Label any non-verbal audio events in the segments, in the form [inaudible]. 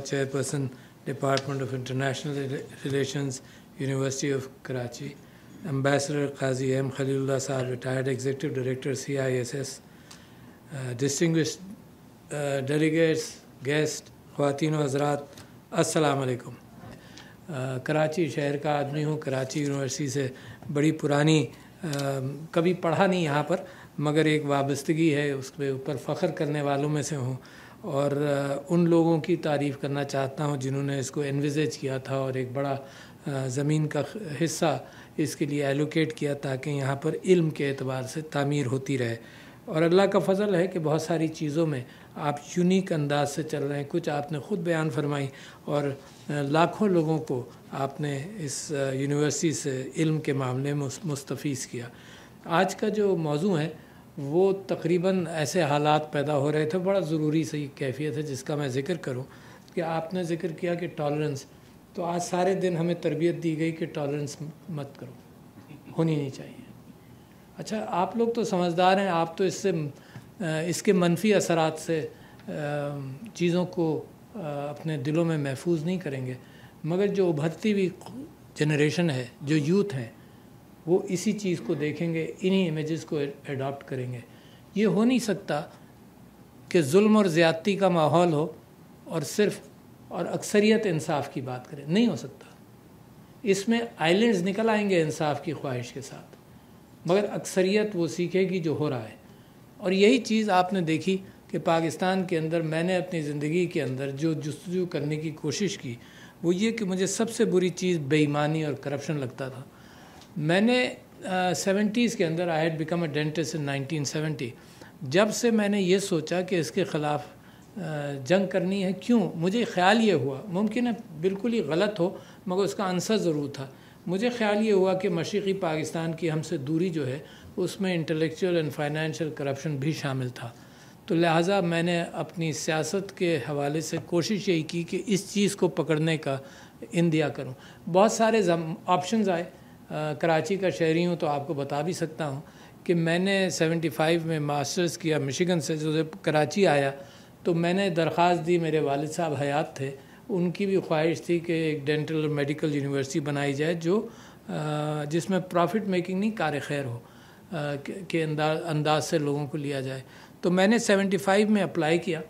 Chairperson, Department of International Relations, University of Karachi, Ambassador Qazi M. Khalilullah Saab, retired Executive Director, CISS, uh, distinguished uh, delegates, guests, खातिन हजरात असलकम कराची शहर का आदमी हूँ Karachi university से बड़ी पुरानी आ, कभी पढ़ा नहीं यहाँ पर मगर एक वाबस्तगी है उसके ऊपर फ़ख्र करने वालों में से हूँ और उन लोगों की तारीफ़ करना चाहता हूँ जिन्होंने इसको इन्विजेज किया था और एक बड़ा ज़मीन का हिस्सा इसके लिए एलोकेट किया ताकि यहाँ पर इल्म के अतबार से तामीर होती रहे और अल्लाह का फजल है कि बहुत सारी चीज़ों में आप यूनिक अंदाज से चल रहे हैं कुछ आपने ख़ुद बयान फरमाई और लाखों लोगों को आपने इस यूनिवर्सिटी से इल्म के मामले में मुस्तफ़ किया आज का जो मौजू है वो तकरीबन ऐसे हालात पैदा हो रहे थे बड़ा ज़रूरी सही कैफियत है जिसका मैं ज़िक्र करूँ कि आपने ज़िक्र किया कि टॉलरेंस तो आज सारे दिन हमें तरबियत दी गई कि टॉलरेंस मत करो होनी नहीं चाहिए अच्छा आप लोग तो समझदार हैं आप तो इससे इसके मनफी असरात से चीज़ों को अपने दिलों में महफूज नहीं करेंगे मगर जो उभरती हुई जनरेशन है जो यूथ हैं वो इसी चीज़ को देखेंगे इन्हीं इमेजेस को एडॉप्ट करेंगे ये हो नहीं सकता कि जुल्म और ज़्यादती का माहौल हो और सिर्फ और अक्सरियत इंसाफ की बात करें नहीं हो सकता इसमें आइलैंड्स निकल आएंगे इंसाफ की ख्वाहिश के साथ मगर अक्सरियत वो सीखेगी जो हो रहा है और यही चीज़ आपने देखी कि पाकिस्तान के अंदर मैंने अपनी ज़िंदगी के अंदर जो जस्तजू करने की कोशिश की वो ये कि मुझे सबसे बुरी चीज़ बेईमानी और करप्शन लगता था मैंने सेवेंटीज़ uh, के अंदर I had become a dentist in 1970 जब से मैंने ये सोचा कि इसके ख़िलाफ़ uh, जंग करनी है क्यों मुझे ख्याल ये हुआ मुमकिन है बिल्कुल ही गलत हो मगर उसका आंसर ज़रूर था मुझे ख्याल ये हुआ कि मशीकी पाकिस्तान की हमसे दूरी जो है उसमें इंटेलेक्चुअल एंड फाइनेंशियल करप्शन भी शामिल था तो लिहाजा मैंने अपनी सियासत के हवाले से कोशिश यही की कि इस चीज़ को पकड़ने का इंदिया करूँ बहुत सारे ऑप्शन आए कराची का शहरी हूँ तो आपको बता भी सकता हूँ कि मैंने 75 में मास्टर्स किया मिशिगन से जो जब कराची आया तो मैंने दरख्वास्त दी मेरे वालद साहब हयात थे उनकी भी ख्वाहिश थी कि एक डेंटल और मेडिकल यूनिवर्सिटी बनाई जाए जो जिसमें प्रॉफिट मेकिंग नहीं कार खैर हो के अंदाज अंदाज से लोगों को लिया जाए तो मैंने 75 में अप्लाई किया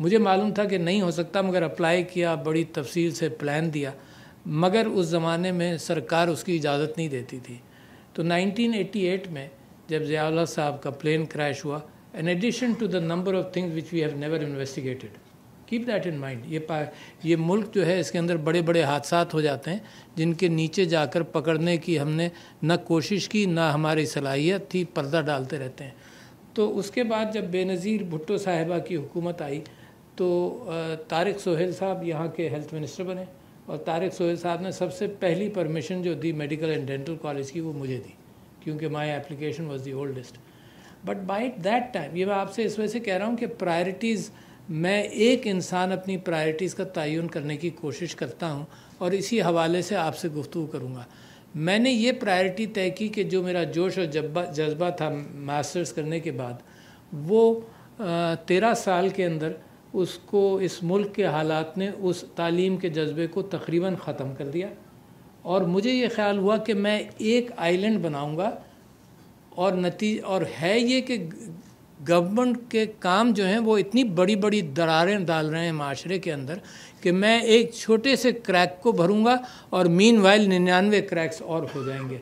मुझे मालूम था कि नहीं हो सकता मगर अप्लाई किया बड़ी तफसील से प्लान दिया मगर उस ज़माने में सरकार उसकी इजाज़त नहीं देती थी तो 1988 में जब जयाला साहब का प्लेन क्रैश हुआ an addition to the number of things which we have never investigated keep that in mind ये पा ये मुल्क जो है इसके अंदर बड़े बड़े हादसा हो जाते हैं जिनके नीचे जाकर पकड़ने की हमने न कोशिश की ना हमारी सलाहियत थी पर्दा डालते रहते हैं तो उसके बाद जब बेनज़ीर भुट्टो साहिबा की हुकूमत आई तो तारिक सोहेल साहब यहाँ के हेल्थ मिनिस्टर बने और तारिक सोहेल साहब ने सबसे पहली परमिशन जो दी मेडिकल एंड डेंटल कॉलेज की वो मुझे दी क्योंकि my application was the oldest but by that time ये मैं आपसे इस वजह से कह रहा हूँ कि प्रायोरिटीज़ मैं एक इंसान अपनी प्रायोरिटीज़ का तयन करने की कोशिश करता हूँ और इसी हवाले से आपसे गुफ्तु करूँगा मैंने ये प्रायोरिटी तय की कि जो मेरा जोश और जज्बा जज्बा था मास्टर्स करने के बाद वो तेरह साल के अंदर उसको इस मुल्क के हालात ने उस तालीम के जज्बे को तकरीबन ख़त्म कर दिया और मुझे ये ख्याल हुआ कि मैं एक आइलैंड बनाऊंगा और नतीज और है ये कि गवर्नमेंट के काम जो हैं वो इतनी बड़ी बड़ी दरारें डाल रहे हैं माशरे के अंदर कि मैं एक छोटे से क्रैक को भरूंगा और मीन वाइल निन्यानवे क्रैक्स और हो जाएंगे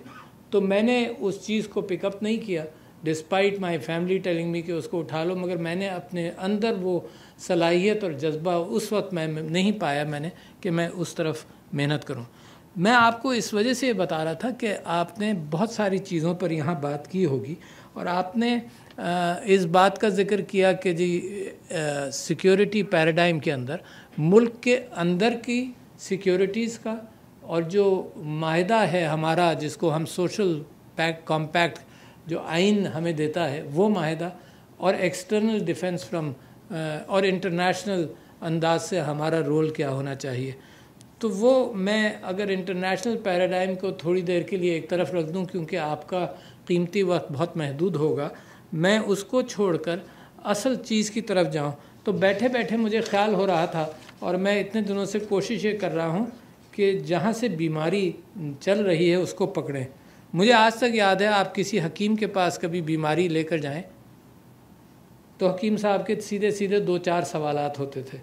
तो मैंने उस चीज़ को पिकअप नहीं किया despite my family telling me कि उसको उठा लो मगर मैंने अपने अंदर वो सलाहियत और जज्बा उस वक्त मैं नहीं पाया मैंने कि मैं उस तरफ मेहनत करूं मैं आपको इस वजह से बता रहा था कि आपने बहुत सारी चीज़ों पर यहाँ बात की होगी और आपने इस बात का जिक्र किया कि जी सिक्योरिटी पैराडाइम के अंदर मुल्क के अंदर की सिक्योरिटीज़ का और जो माह है हमारा जिसको हम सोशल पैक कॉम्पैक्ट जो आइन हमें देता है वो माहदा और एक्सटर्नल डिफेंस फ्रॉम और इंटरनेशनल अंदाज से हमारा रोल क्या होना चाहिए तो वो मैं अगर इंटरनेशनल पैराडाइम को थोड़ी देर के लिए एक तरफ रख दूं क्योंकि आपका कीमती वक्त बहुत महदूद होगा मैं उसको छोड़कर असल चीज़ की तरफ जाऊं तो बैठे बैठे मुझे ख्याल हो रहा था और मैं इतने दिनों से कोशिश ये कर रहा हूँ कि जहाँ से बीमारी चल रही है उसको पकड़ें मुझे आज तक याद है आप किसी हकीम के पास कभी बीमारी लेकर जाएं तो हकीम साहब के सीधे सीधे दो चार सवाल होते थे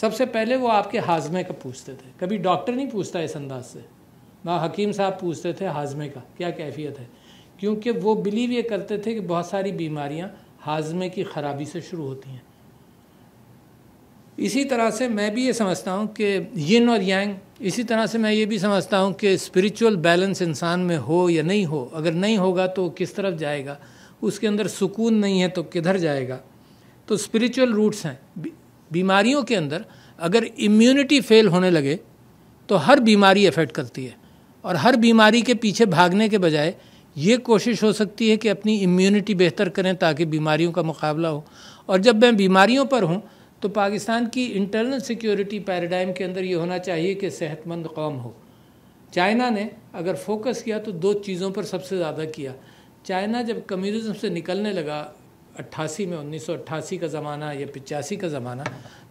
सबसे पहले वो आपके हाजमे का पूछते थे कभी डॉक्टर नहीं पूछता इस अंदाज से ना हकीम साहब पूछते थे हाजमे का क्या कैफियत है क्योंकि वो बिलीव ये करते थे कि बहुत सारी बीमारियाँ हाजमे की ख़राबी से शुरू होती हैं इसी तरह से मैं भी ये समझता हूँ कि यिन और यांग इसी तरह से मैं ये भी समझता हूँ कि स्पिरिचुअल बैलेंस इंसान में हो या नहीं हो अगर नहीं होगा तो किस तरफ जाएगा उसके अंदर सुकून नहीं है तो किधर जाएगा तो स्पिरिचुअल रूट्स हैं बीमारियों के अंदर अगर इम्यूनिटी फेल होने लगे तो हर बीमारी अफेक्ट करती है और हर बीमारी के पीछे भागने के बजाय ये कोशिश हो सकती है कि अपनी इम्यूनिटी बेहतर करें ताकि बीमारियों का मुकाबला हो और जब मैं बीमारियों पर हूँ तो पाकिस्तान की इंटरनल सिक्योरिटी पैराडाइम के अंदर ये होना चाहिए कि सेहतमंद कौम हो चाइना ने अगर फोकस किया तो दो चीज़ों पर सबसे ज़्यादा किया चाइना जब कम्युनिज्म से निकलने लगा अट्ठासी में 1988 का ज़माना या पिचासी का ज़माना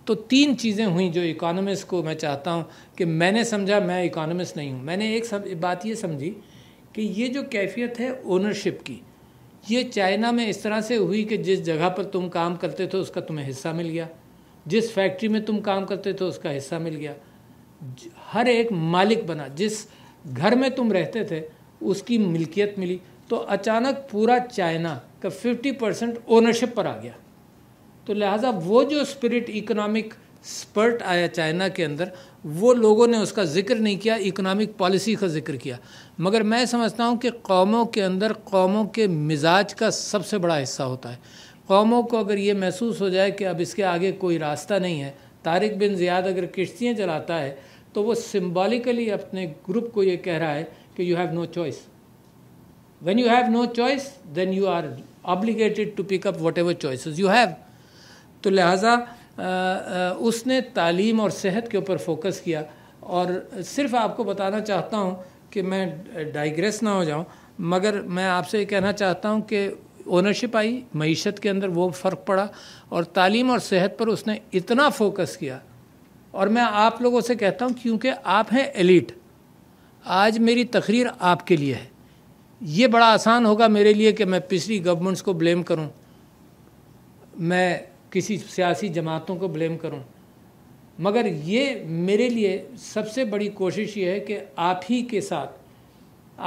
तो तीन चीज़ें हुई जो इकोनॉमिस्ट को मैं चाहता हूँ कि मैंने समझा मैं इकोनॉमिस्ट नहीं हूँ मैंने एक सब बात ये समझी कि ये जो कैफियत है ओनरशिप की ये चाइना में इस तरह से हुई कि जिस जगह पर तुम काम करते थे उसका तुम्हें हिस्सा मिल गया जिस फैक्ट्री में तुम काम करते थे उसका हिस्सा मिल गया हर एक मालिक बना जिस घर में तुम रहते थे उसकी मिल्कियत मिली तो अचानक पूरा चाइना का 50 परसेंट ओनरशिप पर आ गया तो लिहाजा वो जो स्पिरिट इकोनॉमिक स्पर्ट आया चाइना के अंदर वो लोगों ने उसका जिक्र नहीं किया इकोनॉमिक पॉलिसी का जिक्र किया मगर मैं समझता हूँ कि कौमों के अंदर कौमों के मिजाज का सबसे बड़ा हिस्सा होता है कौमों को अगर ये महसूस हो जाए कि अब इसके आगे कोई रास्ता नहीं है तारिक बिन ज़ियाद अगर किश्तियाँ चलाता है तो वो सिम्बॉलिकली अपने ग्रुप को ये कह रहा है कि you have no choice When you have no choice, then you are obligated to pick up whatever choices you have. तो लिहाजा उसने तालीम और सेहत के ऊपर फोकस किया और सिर्फ आपको बताना चाहता हूँ कि मैं डाइग्रेस ना हो जाऊँ मगर मैं आपसे ये कहना चाहता हूँ कि ओनरशिप आई मीशत के अंदर वो फ़र्क पड़ा और तालीम और सेहत पर उसने इतना फोकस किया और मैं आप लोगों से कहता हूँ क्योंकि आप हैं एलिट आज मेरी तकरीर आपके लिए है ये बड़ा आसान होगा मेरे लिए कि मैं पिछली गवर्नमेंट्स को ब्लेम करूं मैं किसी सियासी जमातों को ब्लेम करूं मगर ये मेरे लिए सबसे बड़ी कोशिश ये है कि आप ही के साथ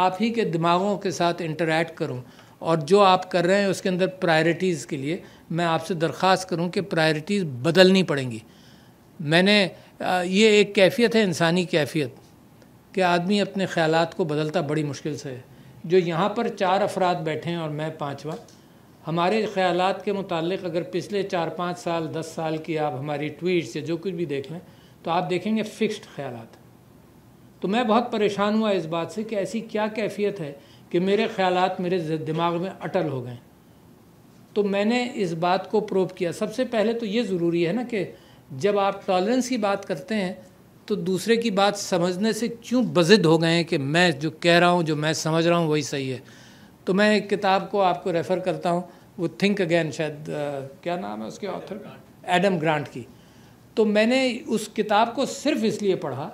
आप ही के दिमागों के साथ इंटरेक्ट करूं और जो आप कर रहे हैं उसके अंदर प्रायोरिटीज़ के लिए मैं आपसे दरख्वास्त करूं कि प्रायोरिटीज़ बदलनी पड़ेंगी मैंने ये एक कैफियत है इंसानी कैफियत कि आदमी अपने ख्यालात को बदलता बड़ी मुश्किल से है जो यहाँ पर चार अफराद बैठे हैं और मैं पाँचवा हमारे ख्याल के मुतल अगर पिछले चार पाँच साल दस साल की आप हमारी ट्वीट या जो कुछ भी देख लें तो आप देखेंगे फ़िक्स्ड ख्याल तो मैं बहुत परेशान हुआ इस बात से कि ऐसी क्या कैफियत है कि मेरे ख्याल मेरे दिमाग में अटल हो गए तो मैंने इस बात को प्रूव किया सबसे पहले तो ये ज़रूरी है ना कि जब आप टॉलरेंस की बात करते हैं तो दूसरे की बात समझने से क्यों बजिद हो गए हैं कि मैं जो कह रहा हूँ जो मैं समझ रहा हूँ वही सही है तो मैं एक किताब को आपको रेफ़र करता हूँ वो थिंक अगेन शायद आ, क्या नाम है उसके ऑथर एडम ग्रांट की तो मैंने उस किताब को सिर्फ इसलिए पढ़ा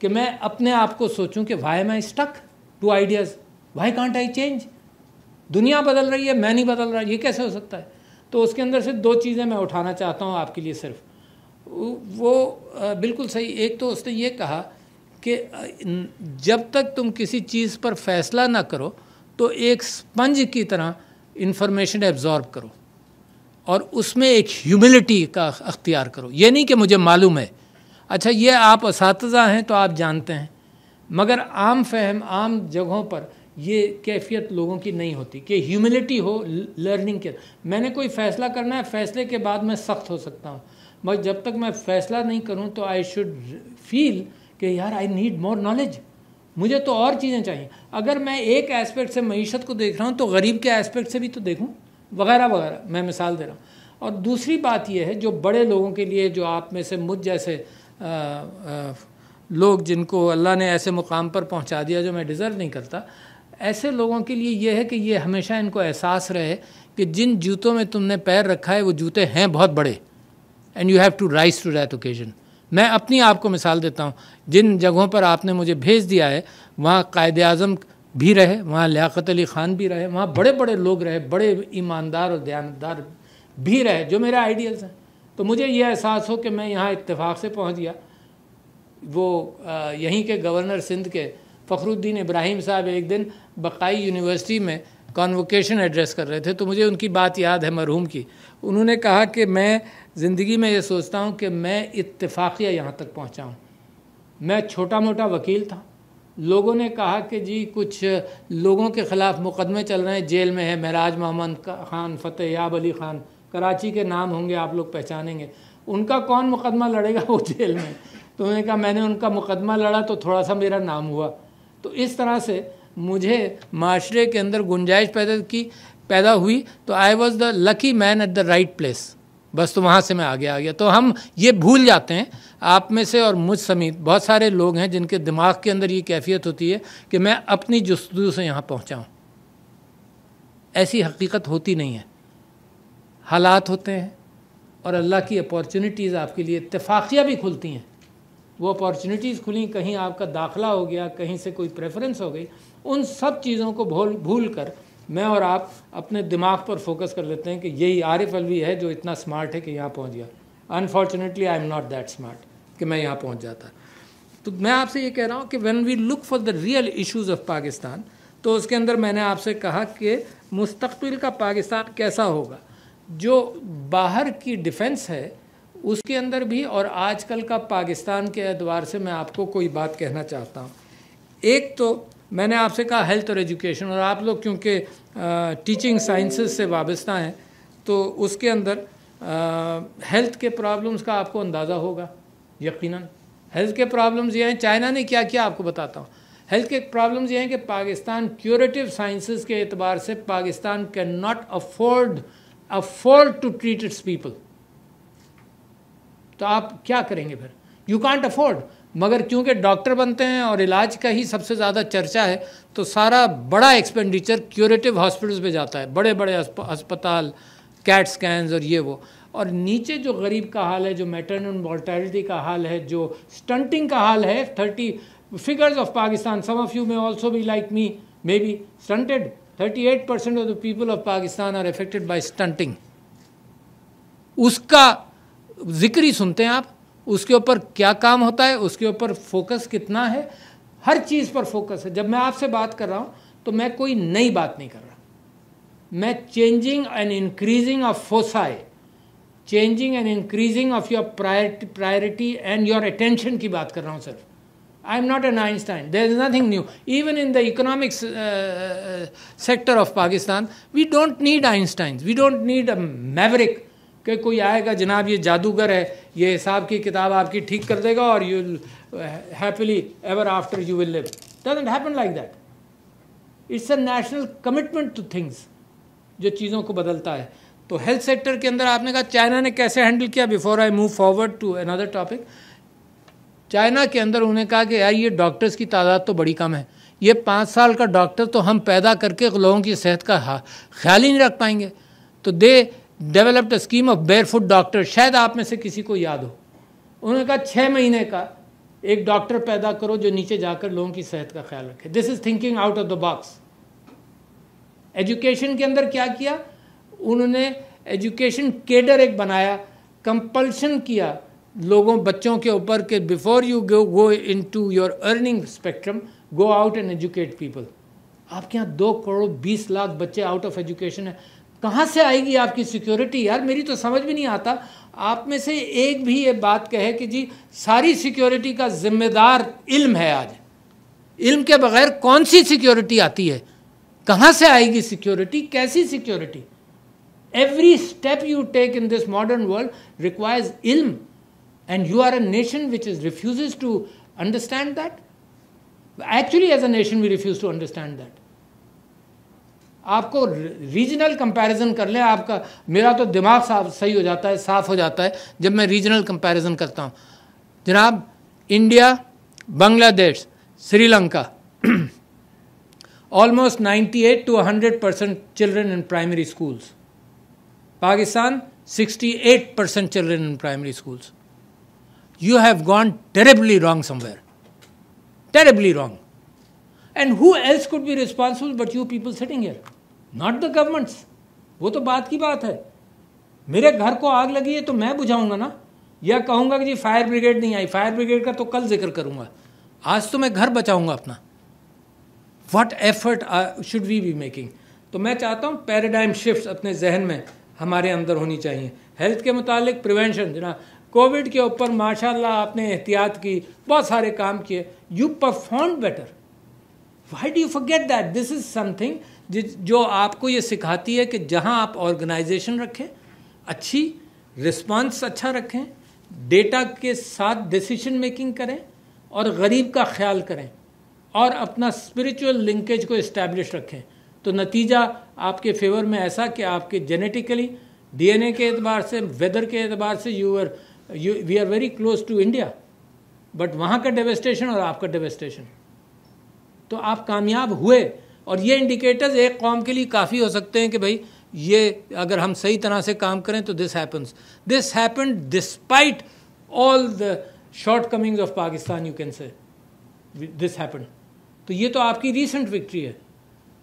कि मैं अपने आप को सोचूं कि why my stuck to ideas why can't I change दुनिया बदल रही है मैं नहीं बदल रहा ये कैसे हो सकता है तो उसके अंदर से दो चीज़ें मैं उठाना चाहता हूँ आपके लिए सिर्फ़ वो बिल्कुल सही एक तो उसने ये कहा कि जब तक तुम किसी चीज़ पर फैसला ना करो तो एक स्पंज की तरह इन्फॉर्मेशन एब्जॉर्ब करो और उसमें एक ह्यूमिलिटी का अख्तियार करो ये नहीं कि मुझे मालूम है अच्छा ये आप इस हैं तो आप जानते हैं मगर आम फहम आम जगहों पर ये कैफियत लोगों की नहीं होती कि ह्यूमिलिटी हो लर्निंग के मैंने कोई फ़ैसला करना है फ़ैसले के बाद मैं सख्त हो सकता हूँ बस जब तक मैं फैसला नहीं करूँ तो आई शुड फील कि यार आई नीड मोर नॉलेज मुझे तो और चीज़ें चाहिए अगर मैं एक एस्पेक्ट से मीशत को देख रहा हूँ तो गरीब के एस्पेक्ट से भी तो देखूँ वगैरह वगैरह मैं मिसाल दे रहा हूँ और दूसरी बात यह है जो बड़े लोगों के लिए जो आप में से मुझ जैसे आ, आ, लोग जिनको अल्लाह ने ऐसे मुकाम पर पहुंचा दिया जो मैं डिज़र्व नहीं करता ऐसे लोगों के लिए यह है कि ये हमेशा इनको एहसास रहे कि जिन जूतों में तुमने पैर रखा है वो जूते हैं बहुत बड़े and you have to rise to that occasion मैं अपनी आप को मिसाल देता हूँ जिन जगहों पर आपने मुझे भेज दिया है वहाँ कायद अजम भी रहे वहाँ लियात अली ख़ान भी रहे वहाँ बड़े बड़े लोग रहे बड़े ईमानदार और दयानतदार भी रहे जो मेरे आइडियल्स हैं तो मुझे यह एहसास हो कि मैं यहाँ इतफ़ाक़ से पहुँच गया वो यहीं के गवर्नर सिंध के फ़खरुद्दीन इब्राहिम साहब एक दिन बकाई यूनिवर्सिटी में कॉन्वोकेशन एड्रेस कर रहे थे तो मुझे उनकी बात याद है मरहूम की उन्होंने कहा कि मैं ज़िंदगी में ये सोचता हूँ कि मैं इतफाकिया यहाँ तक पहुँचा हूँ मैं छोटा मोटा वकील था लोगों ने कहा कि जी कुछ लोगों के ख़िलाफ़ मुकदमे चल रहे हैं जेल में है महराज मोहम्मद ख़ान फ़तेह याब अली ख़ान कराची के नाम होंगे आप लोग पहचानेंगे उनका कौन मुकदमा लड़ेगा [laughs] वो जेल में तो उन्होंने कहा मैंने उनका मुकदमा लड़ा तो थोड़ा सा मेरा नाम हुआ तो इस तरह से मुझे माशरे के अंदर गुंजाइश पैदा की पैदा हुई तो I was the lucky man at the right place बस तो वहाँ से मैं आगे आ गया तो हम ये भूल जाते हैं आप में से और मुझ समेत बहुत सारे लोग हैं जिनके दिमाग के अंदर ये कैफियत होती है कि मैं अपनी जस्तू से यहाँ पहुँचाऊँ ऐसी हकीकत होती नहीं है हालात होते हैं और अल्लाह की अपॉर्चुनिटीज़ आपके लिए इतफ़ाक़िया भी खुलती हैं वो अपॉर्चुनिटीज़ खुली कहीं आपका दाखिला हो गया कहीं से कोई प्रेफरेंस हो गई उन सब चीज़ों को भूल भूल कर मैं और आप अपने दिमाग पर फोकस कर लेते हैं कि यही आरिफ अलवी है जो इतना स्मार्ट है कि यहाँ पहुँच गया unfortunately I am not that smart कि मैं यहाँ पहुँच जाता तो मैं आपसे ये कह रहा हूँ कि when we look for the real issues of Pakistan तो उसके अंदर मैंने आपसे कहा कि मुस्तबिल का पाकिस्तान कैसा होगा जो बाहर की डिफेंस है उसके अंदर भी और आजकल का पाकिस्तान के एतवार से मैं आपको कोई बात कहना चाहता हूँ एक तो मैंने आपसे कहा हेल्थ और एजुकेशन और आप लोग क्योंकि टीचिंग साइंसेस से वाबस्ता हैं तो उसके अंदर हेल्थ के प्रॉब्लम्स का आपको अंदाज़ा होगा यकीनन हेल्थ के प्रॉब्लम्स ये हैं चाइना ने क्या किया आपको बताता हूँ हेल्थ के प्रॉब्लम्स ये हैं कि पाकिस्तान क्यूरेटिव साइंसेस के अतबार से Pakistan can not afford afford to treat its people तो आप क्या करेंगे फिर यू कॉन्ट अफोर्ड मगर क्योंकि डॉक्टर बनते हैं और इलाज का ही सबसे ज़्यादा चर्चा है तो सारा बड़ा एक्सपेंडिचर क्यूरेटिव हॉस्पिटल्स पे जाता है बड़े बड़े अस्पताल कैट स्कैन और ये वो और नीचे जो गरीब का हाल है जो मेटर्न मोर्टैलिटी का हाल है जो स्टंटिंग का हाल है thirty figures of some of you may also भी like me may be stunted thirty eight percent of the people of Pakistan are affected by stunting उसका जिक्र ही सुनते हैं आप उसके ऊपर क्या काम होता है उसके ऊपर फोकस कितना है हर चीज़ पर फोकस है जब मैं आपसे बात कर रहा हूँ तो मैं कोई नई बात नहीं कर रहा मैं चेंजिंग एंड इंक्रीजिंग ऑफ फोसाई changing and increasing of your priority and your attention की बात कर रहा हूँ sir I am not an Einstein there is nothing new even in the economic sector of Pakistan we don't need Einstein we don't need a maverick कि कोई आएगा जनाब ये जादूगर है ये हिसाब की किताब आपकी ठीक कर देगा और you happily ever after you will live doesn't happen like that it's a national commitment to things जो चीज़ों को बदलता है तो हेल्थ सेक्टर के अंदर आपने कहा चाइना ने कैसे हैंडल किया before I move forward to another topic China के अंदर उन्होंने कहा कि यार ये डॉक्टर्स की तादाद तो बड़ी कम है ये पाँच साल का डॉक्टर तो हम पैदा करके लोगों की सेहत का ख्याल ही नहीं रख पाएंगे तो they developed scheme of barefoot doctor शायद आप में से किसी को याद हो उन्होंने कहा छः महीने का एक डॉक्टर पैदा करो जो नीचे जाकर लोगों की सेहत का ख्याल रखे this is thinking out of the box education के अंदर क्या किया उन्होंने एजुकेशन केडर एक बनाया कंपल्शन किया लोगों बच्चों के ऊपर के before you go go into your earning spectrum go out and educate people आपके यहाँ दो करोड़ बीस लाख बच्चे आउट ऑफ एजुकेशन है कहाँ से आएगी आपकी सिक्योरिटी यार मेरी तो समझ भी नहीं आता आप में से एक भी ये बात कहे कि जी सारी सिक्योरिटी का जिम्मेदार इल्म है आज इल्म के बगैर कौन सी सिक्योरिटी आती है कहाँ से आएगी सिक्योरिटी कैसी security every step you take in this modern world requires इल्म and you are a nation which is refuse to understand that actually as a nation we refuse to understand that आपको regional comparison कर लें आपका मेरा तो दिमाग साफ सही हो जाता है साफ़ हो जाता है जब मैं रीजनल कंपैरिजन करता हूँ जनाब India Bangladesh Sri Lanka almost 98 to 100 percent children in primary schools Pakistan 68 percent children in primary schools you have gone terribly wrong somewhere terribly wrong and who else could be responsible but you people sitting here not the governments वो तो बात की बात है मेरे घर को आग लगी है तो मैं बुझाऊंगा ना या कहूंगा कि जी फायर ब्रिगेड नहीं आई फायर ब्रिगेड का तो कल जिक्र करूंगा आज तो मैं घर बचाऊंगा अपना what effort should we be making तो मैं चाहता हूँ पैराडाइम शिफ्ट अपने जहन में हमारे अंदर होनी चाहिए हेल्थ के मुतालिक प्रिवेंशन जना कोविड के ऊपर माशाल्लाह आपने एहतियात की बहुत सारे काम किए you perform better why do you forget that this is something जो आपको ये सिखाती है कि जहाँ आप ऑर्गेनाइजेशन रखें अच्छी रिस्पॉन्स अच्छा रखें डेटा के साथ डिसीशन मेकिंग करें और गरीब का ख्याल करें और अपना स्पिरिचुअल लिंकेज को इस्टेब्लिश रखें तो नतीजा आपके फेवर में ऐसा कि आपके जेनेटिकली डीएनए के एतबार से वेदर के एतबार से you are you we are very close to India but वहाँ का डेवेस्टेशन और आपका डेवेस्टेशन तो आप कामयाब हुए और ये इंडिकेटर्स एक कौम के लिए काफ़ी हो सकते हैं कि भाई ये अगर हम सही तरह से काम करें तो this happens this happen despite all the shortcomings of Pakistan you can say this happen तो ये तो आपकी रिसेंट विक्ट्री है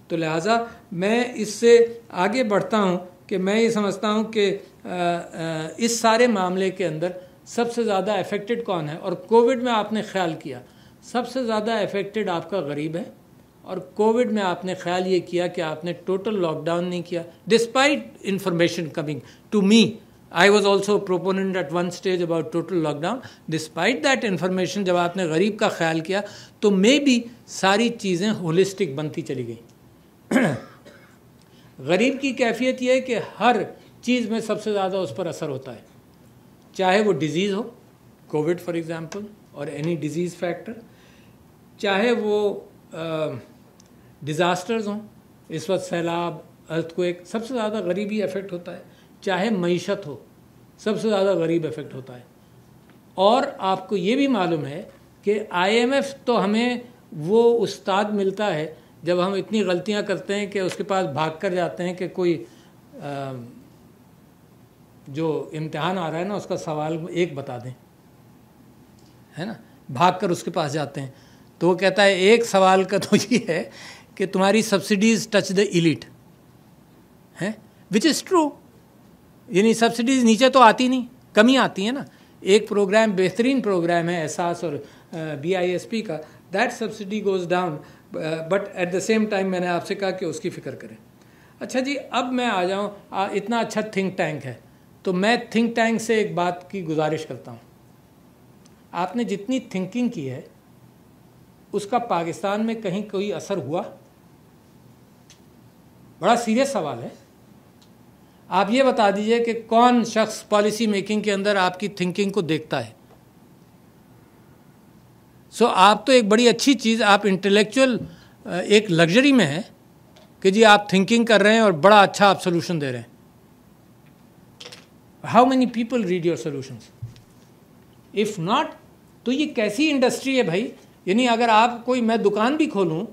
तो लिहाजा मैं इससे आगे बढ़ता हूँ कि मैं ये समझता हूँ कि इस सारे मामले के अंदर सबसे ज़्यादा अफेक्टेड कौन है और कोविड में आपने ख्याल किया सबसे ज़्यादा अफेक्टेड आपका गरीब है और कोविड में आपने ख्याल ये किया कि आपने टोटल लॉकडाउन नहीं किया despite information coming to me I was also proponent at one stage about total lockdown despite that information जब आपने गरीब का ख्याल किया तो मे भी सारी चीज़ें होलिस्टिक बनती चली गई [clears throat] गरीब की कैफियत यह है कि हर चीज़ में सबसे ज़्यादा उस पर असर होता है चाहे वो डिज़ीज़ हो कोविड फॉर एग्ज़ाम्पल और एनी डिज़ीज़ फैक्टर चाहे वो डिज़ास्टर्स हों इस वक्त सैलाब अर्थ को एक सबसे ज़्यादा गरीबी इफ़ेक्ट होता है चाहे मीशत हो सबसे ज़्यादा गरीब इफेक्ट होता है और आपको ये भी मालूम है कि आईएमएफ तो हमें वो उस्ताद मिलता है जब हम इतनी गलतियां करते हैं कि उसके पास भाग कर जाते हैं कि कोई आ, जो इम्तहान आ रहा है ना उसका सवाल एक बता दें है ना भाग कर उसके पास जाते हैं तो वो कहता है एक सवाल का तो ये है कि तुम्हारी सब्सिडीज टच द इलीट हैं विच इज़ ट्रू यानी सब्सिडीज नीचे तो आती नहीं कमी आती है ना एक प्रोग्राम बेहतरीन प्रोग्राम है एहसास और बी आई एस पी का that subsidy goes down but at the same time मैंने आपसे कहा कि उसकी फ़िक्र करें अच्छा जी अब मैं आ जाऊँ इतना अच्छा थिंक टैंक है तो मैं थिंक टैंक से एक बात की गुजारिश करता हूँ आपने जितनी थिंकिंग की है उसका पाकिस्तान में कहीं कोई असर हुआ बड़ा सीरियस सवाल है आप ये बता दीजिए कि कौन शख्स पॉलिसी मेकिंग के अंदर आपकी थिंकिंग को देखता है सो so, आप तो एक बड़ी अच्छी चीज़ आप इंटेलेक्चुअल एक लग्जरी में है कि जी आप थिंकिंग कर रहे हैं और बड़ा अच्छा आप सोल्यूशन दे रहे हैं how many people read your solutions if not तो ये कैसी इंडस्ट्री है भाई यानी अगर आप कोई मैं दुकान भी खोलूँ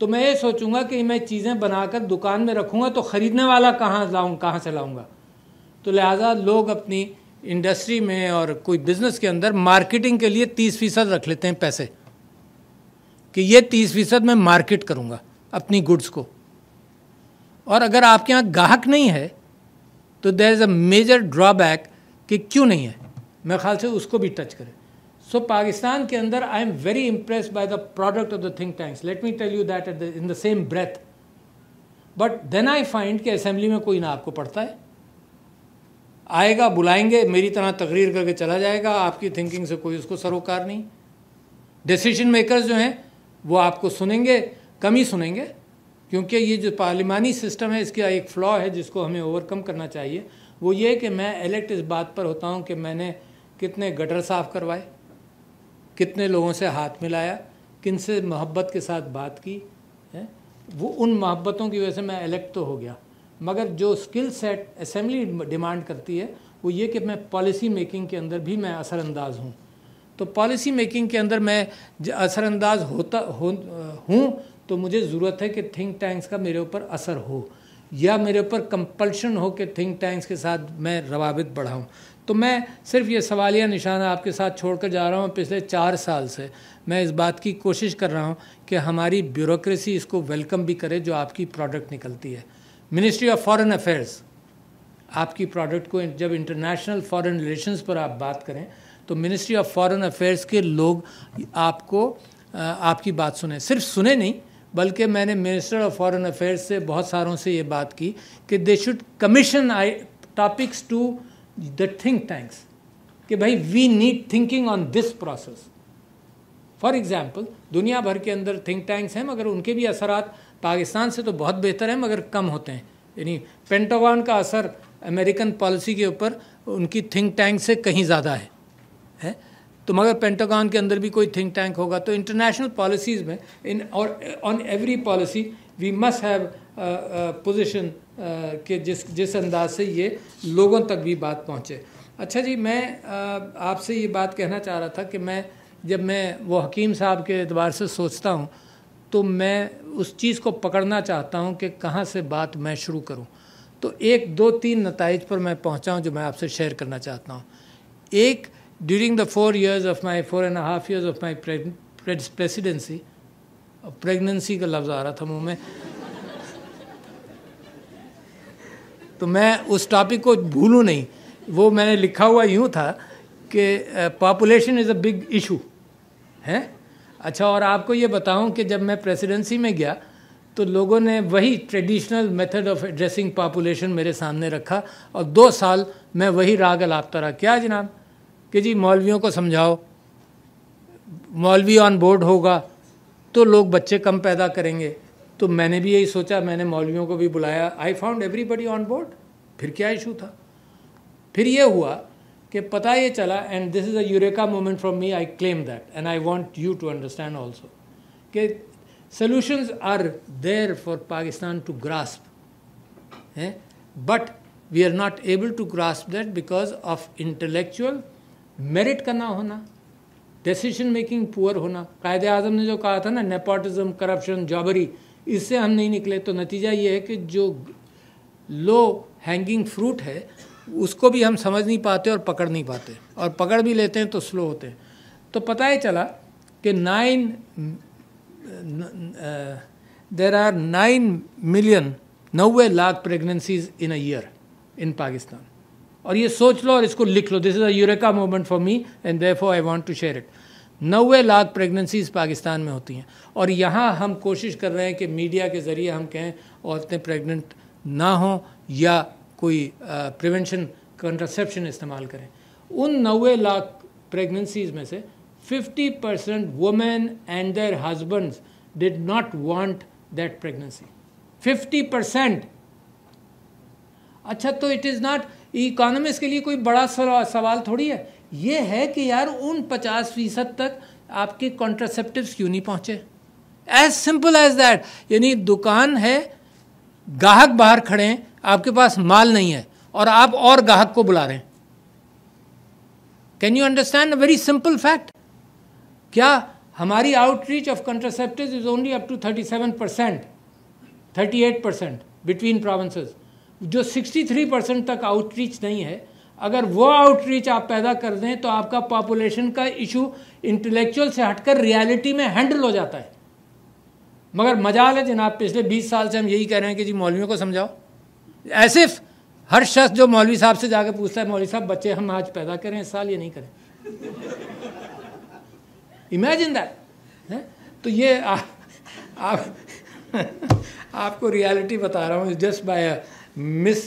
तो मैं ये सोचूंगा कि मैं चीज़ें बनाकर दुकान में रखूंगा तो ख़रीदने वाला कहाँ लाऊँ कहाँ से लाऊँगा तो लिहाजा लोग अपनी इंडस्ट्री में और कोई बिज़नेस के अंदर मार्केटिंग के लिए तीस फीसद रख लेते हैं पैसे कि ये तीस फीसद मैं मार्केट करूँगा अपनी गुड्स को और अगर आपके यहाँ गाहक नहीं है तो there is a major drawback कि क्यों नहीं है मेरे ख्याल से उसको भी टच करें सो पाकिस्तान के अंदर I am very impress by the product of the think tanks let me tell you that in the same breath but then I find कि असेंबली में कोई ना आपको पढ़ता है आएगा बुलाएंगे मेरी तरह तकरीर करके चला जाएगा आपकी थिंकिंग से कोई उसको सरोकार नहीं डिसीजन मेकर्स जो हैं वो आपको सुनेंगे कम ही सुनेंगे क्योंकि ये जो पार्लिमानी सिस्टम है इसका एक फ्लॉ है जिसको हमें ओवरकम करना चाहिए वो ये कि मैं इलेक्ट इस बात पर होता हूँ कि मैंने कितने गटर साफ़ करवाए कितने लोगों से हाथ मिलाया किन से मोहब्बत के साथ बात की है वो उन मोहब्बतों की वजह से मैं इलेक्ट तो हो गया मगर जो स्किल सेट असेंबली डिमांड करती है वो ये कि मैं पॉलिसी मेकिंग के अंदर भी मैं असरअंदाज हूँ तो पॉलिसी मेकिंग के अंदर मैं असरअंदाज होता हो हूँ तो मुझे ज़रूरत है कि थिंक टैंक्स का मेरे ऊपर असर हो या मेरे ऊपर कंपल्शन हो कि थिंक टैंक्स के साथ मैं रवाबित बढ़ाऊँ तो मैं सिर्फ ये सवालिया निशाना आपके साथ छोड़कर जा रहा हूँ पिछले चार साल से मैं इस बात की कोशिश कर रहा हूँ कि हमारी ब्यूरोक्रेसी इसको वेलकम भी करे जो आपकी प्रोडक्ट निकलती है मिनिस्ट्री ऑफ फॉरेन अफेयर्स आपकी प्रोडक्ट को जब इंटरनेशनल फॉरेन रिलेशंस पर आप बात करें तो मिनिस्ट्री ऑफ फॉरेन अफेयर्स के लोग आपको आपकी बात सुने सिर्फ सुने नहीं बल्कि मैंने मिनिस्टर ऑफ फॉरेन अफेयर्स से बहुत सारों से ये बात की कि they should commission I topics to the think tanks कि भाई we need thinking on this process for example दुनिया भर के अंदर थिंक टैंक्स हैं मगर उनके भी असर पाकिस्तान से तो बहुत बेहतर हैं मगर कम होते हैं यानी पेंटागन का असर अमेरिकन पॉलिसी के ऊपर उनकी थिंक टैंक से कहीं ज़्यादा है है तो मगर पेंटागन के अंदर भी कोई थिंक टैंक होगा तो इंटरनेशनल पॉलिसीज़ में इन और on every policy we must have position के जिस जिस अंदाज से ये लोगों तक भी बात पहुँचे अच्छा जी मैं आपसे ये बात कहना चाह रहा था कि मैं जब मैं वो हकीम साहब के एतबार से सोचता हूँ तो मैं उस चीज़ को पकड़ना चाहता हूँ कि कहाँ से बात मैं शुरू करूँ तो एक दो तीन नतज पर मैं पहुँचा हूँ जो मैं आपसे शेयर करना चाहता हूँ एक during the four years of my four and half years of my presidency pregnancy का लफ्ज़ आ रहा था मुँह में तो मैं उस टॉपिक को भूलूँ नहीं वो मैंने लिखा हुआ यूँ था कि population is a big issue है अच्छा और आपको ये बताऊं कि जब मैं प्रेसिडेंसी में गया तो लोगों ने वही traditional method of addressing population मेरे सामने रखा और दो साल मैं वही राग लापता रहा क्या जनाब कि जी मौलवियों को समझाओ मौलवी ऑन बोर्ड होगा तो लोग बच्चे कम पैदा करेंगे तो मैंने भी यही सोचा मैंने मौलवियों को भी बुलाया I found everybody on board फिर क्या इशू था फिर ये हुआ कि पता ये चला and this is a eureka moment from me I claim that and I want you to understand also कि solutions are there for Pakistan to grasp Eh? But we are not able to grasp that because of intellectual merit का ना होना decision making poor होना कायद आजम ने जो कहा था ना नेपोटिज्म करप्शन जॉबरी इससे हम नहीं निकले तो नतीजा ये है कि जो लो हैंगिंग फ्रूट है उसको भी हम समझ नहीं पाते और पकड़ नहीं पाते और पकड़ भी लेते हैं तो स्लो होते हैं तो पता ही चला कि nine there are nine million नब्बे lakh pregnancies in a year in Pakistan और ये सोच लो और इसको लिख लो this is a eureka moment for me and there I want to share it नवे लाख प्रेगनेंसीज पाकिस्तान में होती हैं और यहाँ हम कोशिश कर रहे हैं कि मीडिया के ज़रिए हम कहें औरतें प्रेग्नेंट ना हों या कोई प्रिवेंशन कंट्रसेप्शन इस्तेमाल करें उन नवे लाख प्रेगनेंसीज में से 50 percent women and their husbands did not want that pregnancy 50 percent अच्छा तो इट इज़ नॉट इकोनॉमिक्स के लिए कोई बड़ा सवाल थोड़ी है ये है कि यार उन पचास फीसद तक आपके कॉन्ट्रासेप्टिव क्यों नहीं पहुँचे एज सिंपल एज दैट यानी दुकान है ग्राहक बाहर खड़े हैं आपके पास माल नहीं है और आप और ग्राहक को बुला रहे हैं can you understand a very simple fact क्या हमारी outreach of contraceptive is only up to thirty seven percent thirty eight percent between provinces जो सिक्सटी थ्री परसेंट तक आउटरीच नहीं है अगर वो आउटरीच आप पैदा कर दें तो आपका पॉपुलेशन का इशू इंटेलेक्चुअल से हटकर रियलिटी में हैंडल हो जाता है मगर मजाल है जनाब पिछले 20 साल से हम यही कह रहे हैं कि जी मौलवियों को समझाओ ऐसे हर शख्स जो मौलवी साहब से जाकर पूछता है मौलवी साहब बच्चे हम आज पैदा करें इस साल या नहीं करें इमेजिन दैट तो ये आ, आ, [laughs] आपको रियलिटी बता रहा हूँ just by 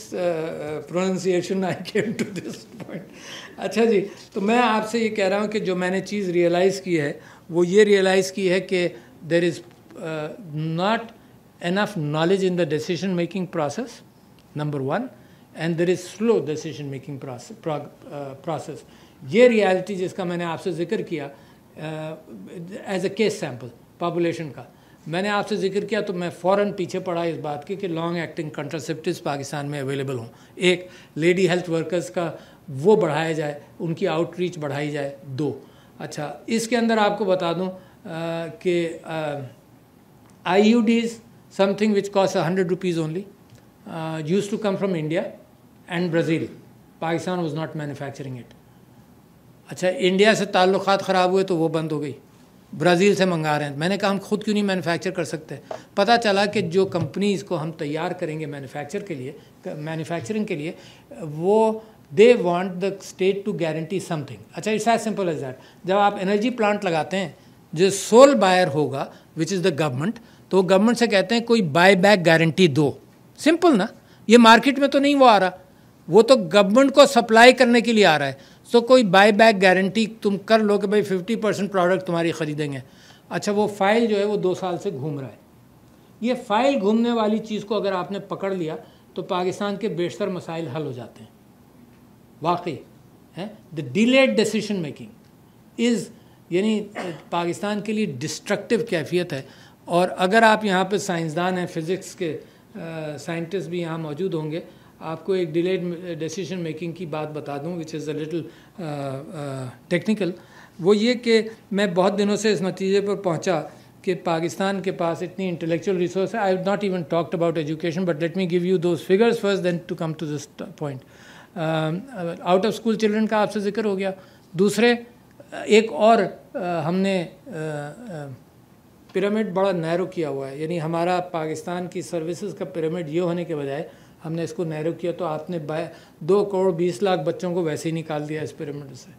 mispronunciation I came to this point अच्छा जी तो मैं आपसे ये कह रहा हूँ कि जो मैंने चीज़ रियलाइज़ की है वो ये रियलाइज़ की है कि there is not enough knowledge in the decision making process number one and there is slow decision making process ये रियलिटी जिसका मैंने आपसे जिक्र किया as a case sample population का मैंने आपसे जिक्र किया तो मैं फ़ौर पीछे पड़ा इस बात की कि लॉन्ग एक्टिंग कंट्रासेप्टिव पाकिस्तान में अवेलेबल हों एक लेडी हेल्थ वर्कर्स का वो बढ़ाया जाए उनकी आउटरीच बढ़ाई जाए दो अच्छा इसके अंदर आपको बता दूँ कि I U D is something which cost hundred rupees only use to come from India and Brazil Pakistan was not manufacturing it अच्छा इंडिया से ताल्लुक़ ख़राब हुए तो वो बंद हो गई ब्राज़ील से मंगा रहे हैं मैंने कहा हम खुद क्यों नहीं मैन्युफैक्चर कर सकते पता चला कि जो कंपनी इसको हम तैयार करेंगे मैन्युफैक्चर के लिए मैन्युफैक्चरिंग के लिए वो they want the state to guarantee something अच्छा it's as simple as that जब आप एनर्जी प्लांट लगाते हैं जो सोल बायर होगा विच इज़ द गवर्नमेंट तो गवर्नमेंट से कहते हैं कोई बाय बैक गारंटी दो सिंपल ना ये मार्केट में तो नहीं वो आ रहा वो तो गवर्नमेंट को सप्लाई करने के लिए आ रहा है सो कोई बाय बैक गारंटी तुम कर लो कि भाई फिफ्टी परसेंट प्रोडक्ट तुम्हारी ख़रीदेंगे अच्छा वो फाइल जो है वो दो साल से घूम रहा है ये फाइल घूमने वाली चीज़ को अगर आपने पकड़ लिया तो पाकिस्तान के बेशतर मसाइल हल हो जाते हैं वाकई है the delayed decision making is यानी पाकिस्तान के लिए डिस्ट्रक्टिव कैफियत है और अगर आप यहाँ पर साइंसदान हैं फिज़िक्स के साइंटिस्ट भी यहाँ मौजूद होंगे आपको एक डिलेड डिसीजन मेकिंग की बात बता दूं which is a little technical वो ये कि मैं बहुत दिनों से इस नतीजे पर पहुंचा कि पाकिस्तान के पास इतनी इंटेलेक्चुअल रिसोर्स है I not even talked about education but let me give you those figures first then to come to this point out of school children का आपसे जिक्र हो गया दूसरे uh, एक और uh, हमने पिरामिड uh, uh, बड़ा नैरो किया हुआ है यानी हमारा पाकिस्तान की सर्विसेज का पिरामिड ये होने के बजाय हमने इसको नैरो किया तो आपने दो करोड़ बीस लाख बच्चों को वैसे ही निकाल दिया इस पिरामिड से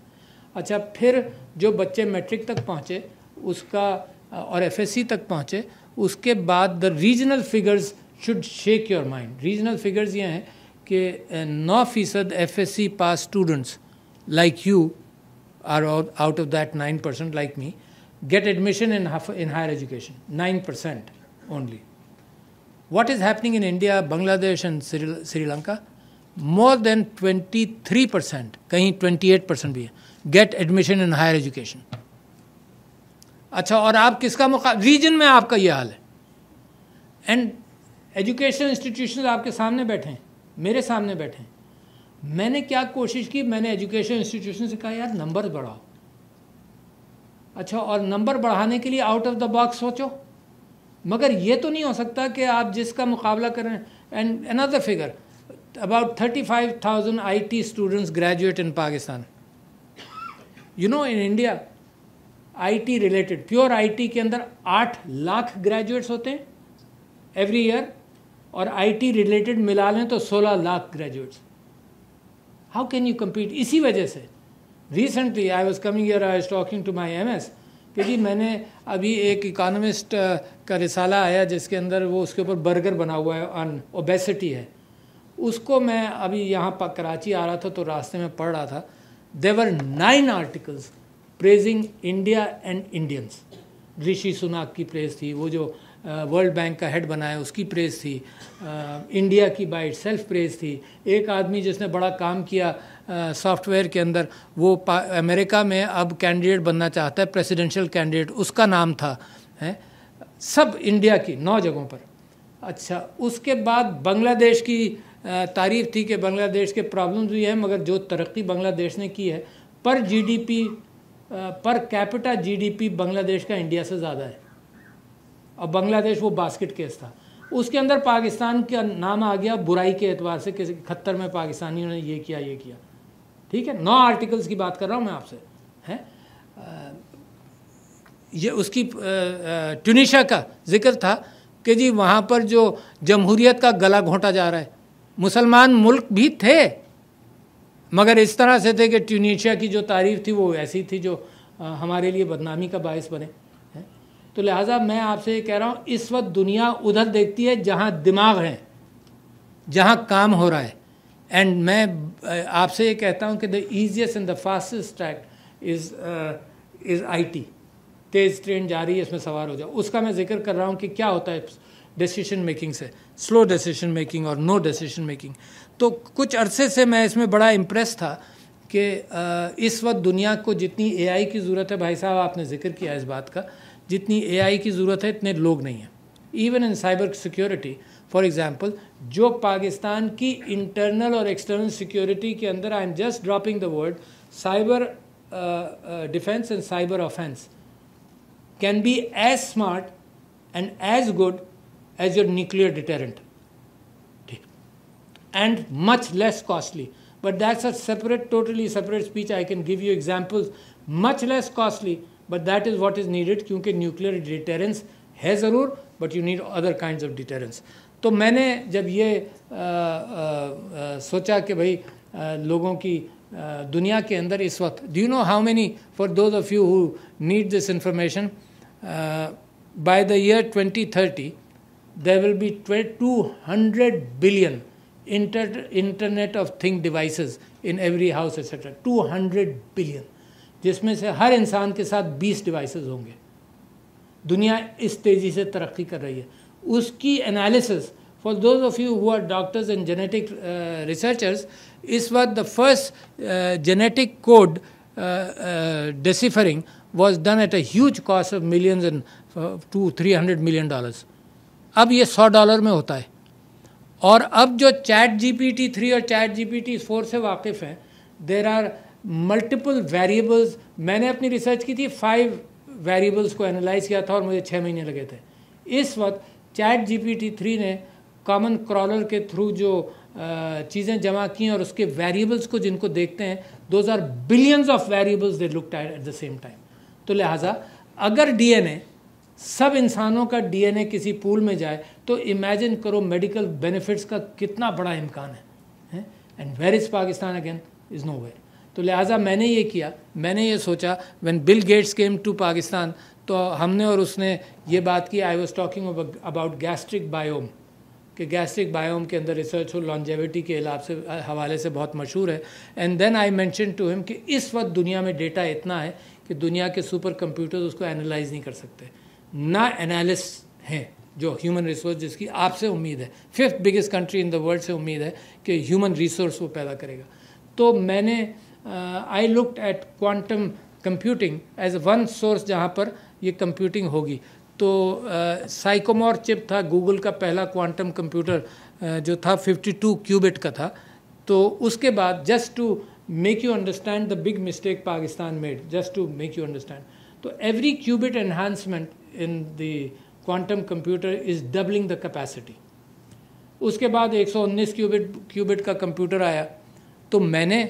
अच्छा फिर जो बच्चे मैट्रिक तक पहुँचे उसका और एफ तक पहुँचे उसके बाद the regional figures should shake your mind regional figures ये हैं कि नौ फीसद F S C pass students like you are out of that nine percent like me get admission in in higher education nine percent only what is happening in India, Bangladesh, and Sri, Sri Lanka, more than 23%, कहीं 28% भी है get admission in higher education अच्छा और आप किसका मुका reason में आपका ये हाल है एंड एजुकेशन इंस्टीट्यूशन आपके सामने बैठे हैं मेरे सामने बैठे हैं मैंने क्या कोशिश की मैंने एजुकेशन इंस्टीट्यूशन से कहा यार नंबर बढ़ाओ अच्छा और नंबर बढ़ाने के लिए आउट ऑफ द बॉक्स सोचो मगर ये तो नहीं हो सकता कि आप जिसका मुकाबला करें and another figure about thirty five thousand I T students graduate in Pakistan you know in India I T related pure I T के अंदर आठ लाख ग्रेजुएट्स होते हैं एवरी ईयर और आई टी रिलेटेड मिला लें तो सोलह lakh graduates how can you compete इसी वजह से recently I was coming year I was talking to my M S G मैंने अभी एक इकानमिस्ट का रिसाला आया जिसके अंदर वो उसके ऊपर बर्गर बना हुआ है अन ओबेसिटी है उसको मैं अभी यहाँ कराची आ रहा था तो रास्ते में पढ़ रहा था there were nine articles praising India and Indians Rishi Sunak की प्रेस थी वो जो वर्ल्ड बैंक का हेड बनाया उसकी प्रेस थी इंडिया की बाई सेल्फ प्रेस थी एक आदमी जिसने बड़ा काम किया सॉफ्टवेयर के अंदर वो अमेरिका में अब कैंडिडेट बनना चाहता है प्रेसिडेंशियल कैंडिडेट उसका नाम था है सब इंडिया की नौ जगहों पर अच्छा उसके बाद बांग्लादेश की तारीफ थी कि बांग्लादेश के प्रॉब्लम्स भी हैं मगर जो तरक्की बांग्लादेश ने की है पर GDP per capita GDP Bangladesh का इंडिया से ज़्यादा है और बांग्लादेश वो बास्केट केस था उसके अंदर पाकिस्तान का नाम आ गया बुराई के एतबार से किसी खत्तर में पाकिस्तानियों ने ये किया ये किया ठीक है नौ आर्टिकल्स की बात कर रहा हूँ मैं आपसे हैं ये उसकी ट्यूनिशा का जिक्र था कि जी वहाँ पर जो जमहूरियत का गला घोंटा जा रहा है मुसलमान मुल्क भी थे मगर इस तरह से थे कि ट्यूनिशिया की जो तारीफ थी वो ऐसी थी जो हमारे लिए बदनामी का बायस बने तो लिहाजा मैं आपसे ये कह रहा हूँ इस वक्त दुनिया उधर देखती है जहाँ दिमाग है जहाँ काम हो रहा है एंड मैं आपसे ये कहता हूँ कि the easiest and the fastest track is is IT तेज़ ट्रेन जा रही है इसमें सवार हो जाओ उसका मैं जिक्र कर रहा हूँ कि क्या होता है डिसीशन मेकिंग से स्लो डिसीशन मेकिंग और नो डिसीशन मेकिंग तो कुछ अरसे से मैं इसमें बड़ा इम्प्रेस था कि इस वक्त दुनिया को जितनी एआई की ज़रूरत है भाई साहब आपने जिक्र किया इस बात का जितनी ए की ज़रूरत है इतने लोग नहीं हैं even in cyber security for example जो पाकिस्तान की इंटरनल और एक्सटर्नल सिक्योरिटी के अंदर I am just dropping the word cyber defence and cyber offence can be as smart and as good as your nuclear deterrent and much less costly but that's a separate totally separate speech I can give you examples much less costly but that is what is needed क्योंकि nuclear deterrence है ज़रूर but you need other kind of deterrence तो मैंने जब ये आ, आ, आ, सोचा कि भाई आ, लोगों की आ, दुनिया के अंदर इस वक्त do you know how many for those of you who need this information by the year 2030 there two hundred billion inter internet of thing thing in every house etcetera two hundred billion जिसमें से हर इंसान के साथ 20 devices होंगे दुनिया इस तेज़ी से तरक्की कर रही है उसकी analysis for those of you who are doctors and genetic researchers इस वक्त the first genetic code deciphering was done at a huge cost of of and two three hundred million dollars अब ये सौ डॉलर में होता है और अब जो chat G P T three और chat G P T four से वाकिफ़ हैं देर आर मल्टीपल वेरिएबल्स मैंने अपनी रिसर्च की थी फाइव वेरिएबल्स को एनालाइज किया था और मुझे छः महीने लगे थे इस वक्त चैट जीपीटी थ्री ने कॉमन क्रॉलर के थ्रू जो चीज़ें जमा की और उसके वेरिएबल्स को जिनको देखते हैं those are billions of variables they look at the same time तो लिहाजा अगर डीएनए सब इंसानों का डीएनए किसी पूल में जाए तो इमेजिन करो मेडिकल बेनिफिट्स का कितना बड़ा इम्कान है and where is Pakistan again is nowhere तो लिहाजा मैंने ये किया मैंने ये सोचा when Bill Gates came to Pakistan तो हमने और उसने ये बात की I was talking about gastric biome कि गैस्ट्रिक बायोम के अंदर रिसर्च हो लॉन्जेविटी के हिसाब से हवाले से बहुत मशहूर है and then I mentioned to him कि इस वक्त दुनिया में डेटा इतना है कि दुनिया के सुपर कंप्यूटर्स उसको एनालाइज नहीं कर सकते ना एनालिस हैं जो ह्यूमन रिसोर्स जिसकी आपसे उम्मीद है fifth biggest country in the world से उम्मीद है कि ह्यूमन रिसोर्स वो पैदा करेगा तो मैंने I looked at quantum computing as one source जहाँ पर ये कंप्यूटिंग होगी तो साइकोमोर uh, चिप था गूगल का पहला क्वांटम कंप्यूटर uh, जो था 52 क्यूबिट का था तो उसके बाद just to make you understand the big mistake Pakistan made just to make you understand तो every qubit enhancement in the quantum computer is doubling the capacity उसके बाद 119 क्यूबिट क्यूबिट का कंप्यूटर आया तो मैंने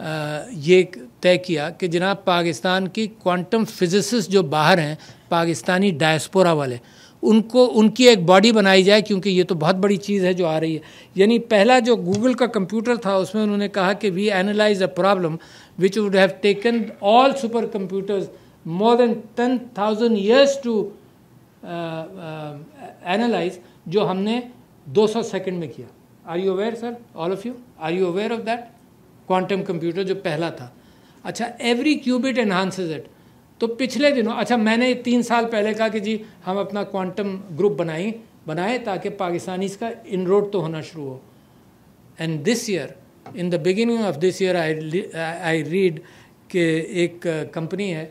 ये तय किया कि जनाब पाकिस्तान की क्वांटम फिजिसिस्ट जो बाहर हैं पाकिस्तानी डायस्पोरा वाले उनको उनकी एक बॉडी बनाई जाए क्योंकि ये तो बहुत बड़ी चीज़ है जो आ रही है यानी पहला जो गूगल का कंप्यूटर था उसमें उन्होंने कहा कि we analyse a problem which would have taken all super computers more than ten thousand years to analyse जो हमने 200 सेकंड में किया are you aware sir all of you are you aware of that quantum computer जो पहला था अच्छा every qubit enhances it तो पिछले दिनों अच्छा मैंने तीन साल पहले कहा कि जी हम अपना क्वांटम ग्रुप बनाएं बनाए ताकि पाकिस्तानी का इन रोड तो होना शुरू हो and this year in the beginning of this year I I read के एक कंपनी है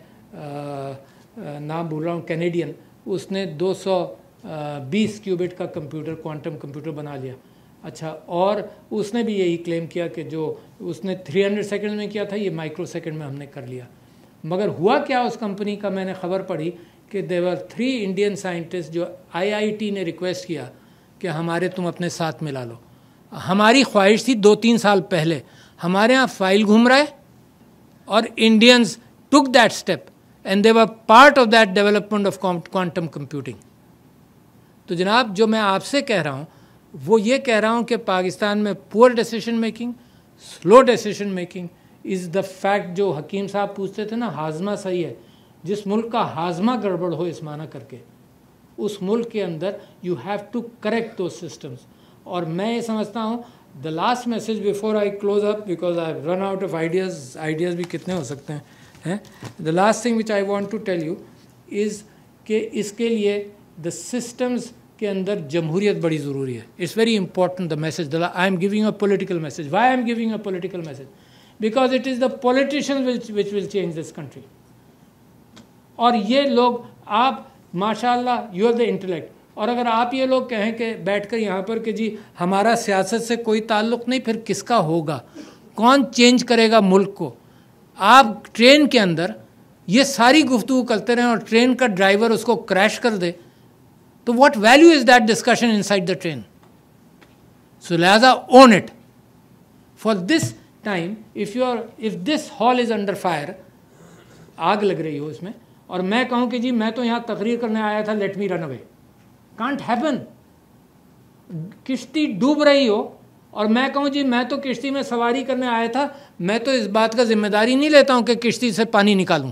नाम बोल रहा हूँ कैनेडियन उसने 220 क्यूबिट का कंप्यूटर क्वांटम कंप्यूटर बना लिया अच्छा और उसने भी यही क्लेम किया कि जो उसने 300 सेकंड में किया था ये माइक्रो सेकंड में हमने कर लिया मगर हुआ क्या उस कंपनी का मैंने खबर पढ़ी कि देवर थ्री इंडियन साइंटिस्ट जो आईआईटी ने रिक्वेस्ट किया कि हमारे तुम अपने साथ मिला लो हमारी ख्वाहिश थी दो तीन साल पहले हमारे यहाँ फाइल घूम रहा है और Indians took that step and they were part of that development of quantum computing तो जनाब जो मैं आपसे कह रहा हूँ वो ये कह रहा हूँ कि पाकिस्तान में poor decision making slow decision making is the fact जो हकीम साहब पूछते थे ना हाजमा सही है जिस मुल्क का हाजमा गड़बड़ हो इस माना करके उस मुल्क के अंदर यू हैव टू करेक्ट दो सिस्टम्स और मैं ये समझता हूँ the last message before I close up because I run out of ideas ideas भी कितने हो सकते हैं हैं the last thing which I want to tell you is के इसके लिए द सिस्टम्स के अंदर जमहूरियत बड़ी ज़रूरी है it's very important the message I am giving a political message why I am giving a political message because it is the politician which will change this country और ये लोग आप माशा यू आर द इंटलेक्ट और अगर आप ये लोग कहें कि बैठ कर यहाँ पर कि जी हमारा सियासत से कोई ताल्लुक नहीं फिर किसका होगा कौन चेंज करेगा मुल्क को आप ट्रेन के अंदर ये सारी गुफ्तु करते रहें और ट्रेन का ड्राइवर उसको क्रैश कर दे तो value is that discussion inside the train so लिहाजा own it for this time if you are if this hall is under fire आग लग रही हो उसमें और मैं कहूं कि जी मैं तो यहां तकरीर करने आया था let me run away can't happen किश्ती डूब रही हो और मैं कहूं जी मैं तो किश्ती में सवारी करने आया था मैं तो इस बात का जिम्मेदारी नहीं लेता हूं कि किश्ती से पानी निकालूं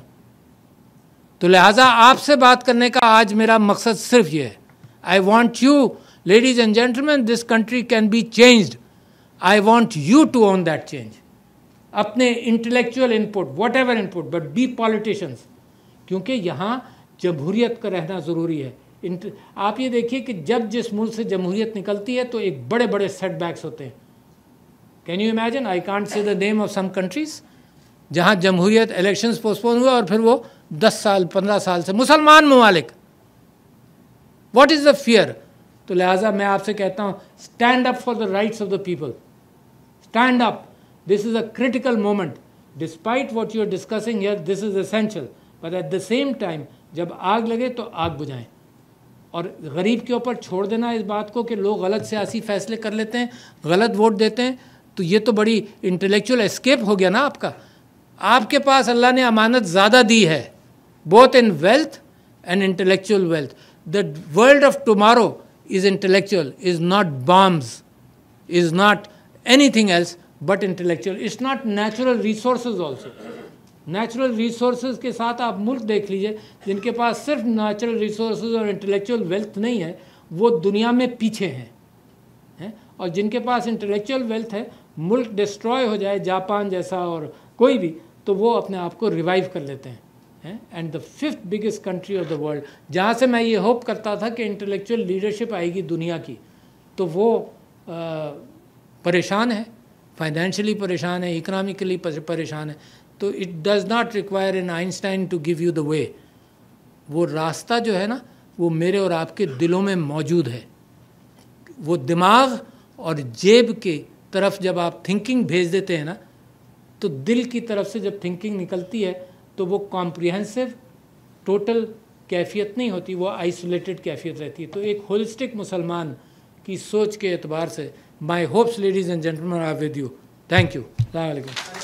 तो लिहाजा आपसे बात करने का आज मेरा मकसद सिर्फ ये है I want you, ladies and gentlemen, this country can be changed. I want you to own that change. अपने intellectual input whatever input but be politicians क्योंकि यहाँ जमहूरियत का रहना ज़रूरी है आप ये देखिए कि जब जिस मुल्क से जमहूरियत निकलती है तो एक बड़े बड़े सेटबैक्स होते हैं can you imagine I can't see the name of some countries जहाँ जमहूरियत इलेक्शंस पोस्टपोन हुआ और फिर वो दस साल पंद्रह साल से मुसलमान ममालिक वॉट इज़ द फियर तो लिहाजा मैं आपसे कहता हूँ stand up for the rights of the people stand up this is a critical moment despite what you are discussing here this is essential but at the same time जब आग लगे तो आग बुझाएं और गरीब के ऊपर छोड़ देना इस बात को कि लोग गलत सियासी फैसले कर लेते हैं गलत वोट देते हैं तो ये तो बड़ी इंटेलेक्चुअल एस्केप हो गया ना आपका आपके पास अल्लाह ने अमानत ज़्यादा दी है both in wealth and intellectual wealth the world of tomorrow is intellectual, is not bombs, is not anything else but intellectual. It's not natural resources also. Natural resources के साथ आप मुल्क देख लीजिए जिनके पास सिर्फ नेचुरल रिसोर्सेज और इंटेलेक्चुअल वेल्थ नहीं है वो दुनिया में पीछे हैं हैं और जिनके पास इंटेलेक्चुअल वेल्थ है मुल्क डिस्ट्रॉय हो जाए जापान जैसा और कोई भी तो वो अपने आप को रिवाइव कर लेते हैं and the fifth biggest country of the world जहाँ से मैं ये होप करता था कि इंटेलेक्चुअल लीडरशिप आएगी दुनिया की तो वो परेशान है फाइनेंशियली परेशान है इकनॉमिकली परेशान है तो it does not require an Einstein to give you the way वो रास्ता जो है ना वो मेरे और आपके दिलों में मौजूद है वो दिमाग और जेब के तरफ जब आप थिंकिंग भेज देते हैं ना तो दिल की तरफ से जब थिंकिंग निकलती है तो वो कॉम्प्रिहेंसिव टोटल कैफियत नहीं होती वो आइसोलेटेड कैफियत रहती है तो एक होलिस्टिक मुसलमान की सोच के एतबार से my hopes ladies and gentleman are with you thank you अलैक्म